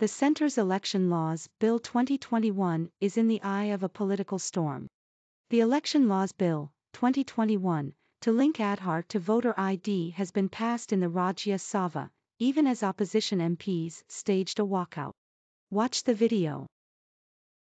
The center's election laws bill 2021 is in the eye of a political storm. The election laws bill 2021 to link Aadhaar to voter ID has been passed in the Rajya Sabha, even as opposition MPs staged a walkout. Watch the video.